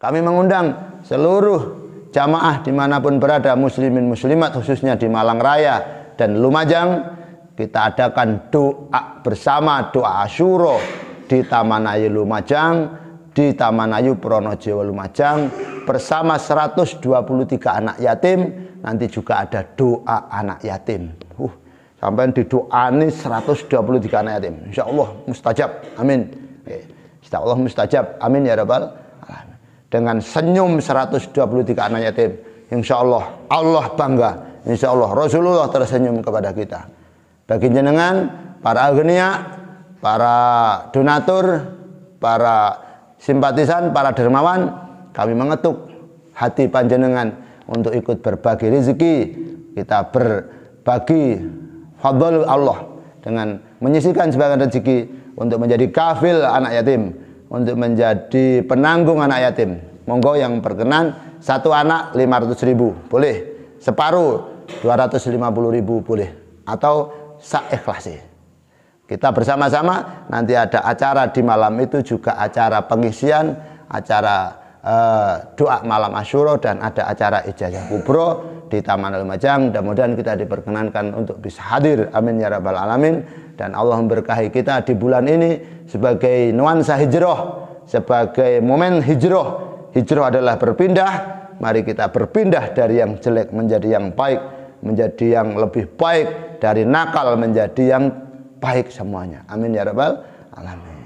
Kami mengundang seluruh jamaah dimanapun berada muslimin muslimat khususnya di Malang Raya dan Lumajang kita adakan doa bersama doa Asyuro di Taman Ayu Lumajang di Taman Ayu Pronojiwo Lumajang bersama 123 anak yatim nanti juga ada doa anak yatim uh, sampai di ini 123 anak yatim Insya Allah mustajab amin Insya Allah mustajab amin ya Rabbal dengan senyum 123 anak yatim. Insya Allah, Allah bangga. Insya Allah, Rasulullah tersenyum kepada kita. Bagi jenengan, para agenia, para donatur, para simpatisan, para dermawan, kami mengetuk hati panjenengan untuk ikut berbagi rezeki. Kita berbagi fadl Allah dengan menyisihkan sebagian rezeki untuk menjadi kafil anak yatim untuk menjadi penanggung anak yatim. Monggo yang berkenan satu anak ratus ribu boleh, separuh puluh ribu boleh, atau saikhlasi. Kita bersama-sama nanti ada acara di malam itu juga acara pengisian, acara uh, doa malam Asyura dan ada acara ijazah kubro di Taman Lumajang. Mudah-mudahan kita diperkenankan untuk bisa hadir. Amin ya rabbal alamin. Dan Allah memberkahi kita di bulan ini sebagai nuansa hijrah, sebagai momen hijrah. Hijrah adalah berpindah. Mari kita berpindah dari yang jelek menjadi yang baik, menjadi yang lebih baik, dari nakal menjadi yang baik semuanya. Amin ya rabbal alamin.